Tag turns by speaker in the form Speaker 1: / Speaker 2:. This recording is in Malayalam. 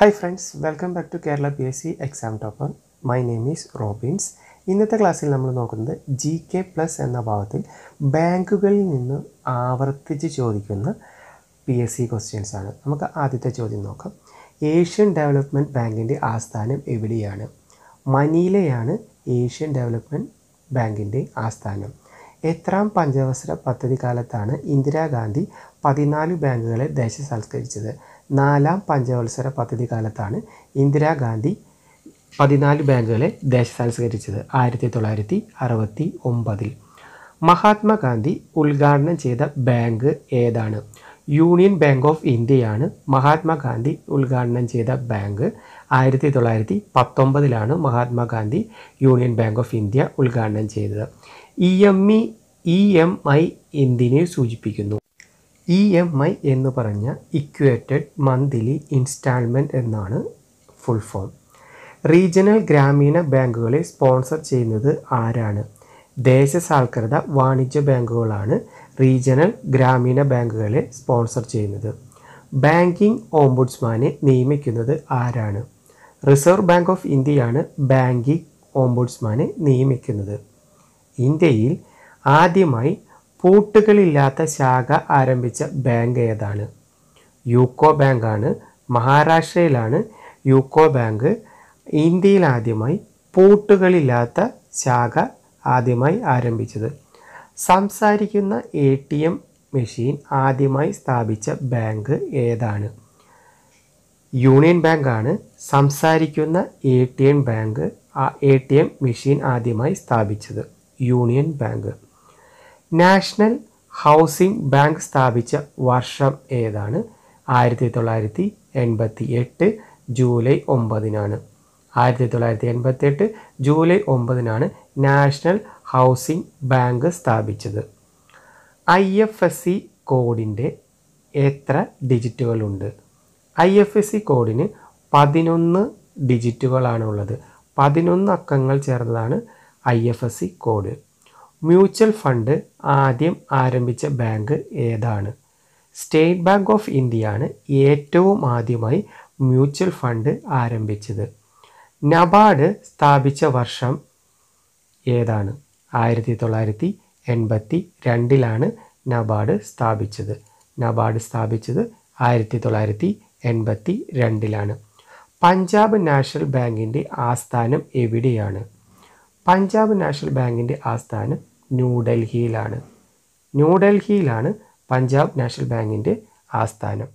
Speaker 1: hi friends welcome back to Kerala P S C exam topper my name is Robins ഇന്നത്തെ ക്ലാസ്സിൽ നമ്മൾ നോക്കുന്നത് ജി കെ പ്ലസ് എന്ന ഭാഗത്തിൽ ബാങ്കുകളിൽ നിന്ന് ആവർത്തിച്ച് ചോദിക്കുന്ന പി എസ് സി ക്വസ്റ്റ്യൻസ് ആണ് നമുക്ക് ആദ്യത്തെ ചോദ്യം നോക്കാം ഏഷ്യൻ ഡെവലപ്മെൻറ്റ് ബാങ്കിൻ്റെ ആസ്ഥാനം എവിടെയാണ് മനീലയാണ് ഏഷ്യൻ ഡെവലപ്മെൻറ്റ് ബാങ്കിൻ്റെ ആസ്ഥാനം എത്രാം പഞ്ചവത്സര പദ്ധതി കാലത്താണ് ഇന്ദിരാഗാന്ധി പതിനാല് ബാങ്കുകളെ ദേശസാൽക്കരിച്ചത് നാലാം പഞ്ചവത്സര പദ്ധതി കാലത്താണ് ഇന്ദിരാഗാന്ധി പതിനാല് ബാങ്കുകളെ ദേശസാൽസ്കരിച്ചത് ആയിരത്തി തൊള്ളായിരത്തി അറുപത്തി ഒമ്പതിൽ മഹാത്മാഗാന്ധി ഉദ്ഘാടനം ചെയ്ത ബാങ്ക് ഏതാണ് യൂണിയൻ ബാങ്ക് ഓഫ് ഇന്ത്യയാണ് മഹാത്മാഗാന്ധി ഉദ്ഘാടനം ചെയ്ത ബാങ്ക് ആയിരത്തി തൊള്ളായിരത്തി പത്തൊമ്പതിലാണ് Mahatma Gandhi union bank of India ഉദ്ഘാടനം ചെയ്തത് E M E E M I എന്തിനെ സൂചിപ്പിക്കുന്നു ഇ എം ഐ എന്ന് പറഞ്ഞ ഇക്വേറ്റഡ് മന്ത്ലി ഇൻസ്റ്റാൾമെൻറ്റ് എന്നാണ് ഫുൾ ഫോം റീജിയണൽ ഗ്രാമീണ ബാങ്കുകളെ സ്പോൺസർ ചെയ്യുന്നത് ആരാണ് ദേശസാൽകൃത വാണിജ്യ ബാങ്കുകളാണ് റീജിയണൽ ഗ്രാമീണ ബാങ്കുകളെ സ്പോൺസർ ചെയ്യുന്നത് ബാങ്കിംഗ് ഓംബുഡ്സ്മാനെ നിയമിക്കുന്നത് ആരാണ് റിസർവ് ബാങ്ക് ഓഫ് ഇന്ത്യയാണ് ബാങ്കിംഗ് ഓംബുഡ്സ്മാനെ നിയമിക്കുന്നത് ഇന്ത്യയിൽ ആദ്യമായി പൂട്ടുകളില്ലാത്ത ശാഖ ആരംഭിച്ച ബാങ്ക് ഏതാണ് യൂക്കോ ബാങ്കാണ് മഹാരാഷ്ട്രയിലാണ് യൂക്കോ ബാങ്ക് ഇന്ത്യയിൽ ആദ്യമായി പൂട്ടുകളില്ലാത്ത ശാഖ ആദ്യമായി ആരംഭിച്ചത് സംസാരിക്കുന്ന എ ടി എം മെഷീൻ ആദ്യമായി സ്ഥാപിച്ച ബാങ്ക് ഏതാണ് യൂണിയൻ ബാങ്കാണ് സംസാരിക്കുന്ന A T M bank A T M machine ആദ്യമായി സ്ഥാപിച്ചത് Union Bank National Housing Bank സ്ഥാപിച്ച വർഷം ഏതാണ് ആയിരത്തി തൊള്ളായിരത്തി എൺപത്തി എട്ട് ജൂലൈ ഒമ്പതിനാണ് ആയിരത്തി തൊള്ളായിരത്തി എൺപത്തി എട്ട് ജൂലൈ ഒമ്പതിനാണ് നാഷണൽ ഹൗസിംഗ് ബാങ്ക് സ്ഥാപിച്ചത് ഐ എഫ് എസ് സി കോഡിൻ്റെ എത്ര ഡിജിറ്റുകളുണ്ട് ഐ എഫ് എസ് സി കോഡിന് പതിനൊന്ന് ഡിജിറ്റുകളാണുള്ളത് പതിനൊന്ന് അക്കങ്ങൾ ചേർന്നതാണ് I F S C code mutual fund ആദ്യം ആരംഭിച്ച ബാങ്ക് ഏതാണ് സ്റ്റേറ്റ് ബാങ്ക് ഓഫ് ഇന്ത്യയാണ് ഏറ്റവും ആദ്യമായി മ്യൂച്വൽ ഫണ്ട് ആരംഭിച്ചത് നബാർഡ് സ്ഥാപിച്ച വർഷം ഏതാണ് ആയിരത്തി തൊള്ളായിരത്തി എൺപത്തി രണ്ടിലാണ് നബാർഡ് സ്ഥാപിച്ചത് നബാർഡ് സ്ഥാപിച്ചത് ആയിരത്തി തൊള്ളായിരത്തി എൺപത്തി രണ്ടിലാണ് പഞ്ചാബ് നാഷണൽ ബാങ്കിൻ്റെ ആസ്ഥാനം എവിടെയാണ് പഞ്ചാബ് നാഷണൽ ബാങ്കിൻ്റെ ആസ്ഥാനം ന്യൂഡൽഹിയിലാണ് ന്യൂഡൽഹിയിലാണ് പഞ്ചാബ് നാഷണൽ ബാങ്കിൻ്റെ ആസ്ഥാനം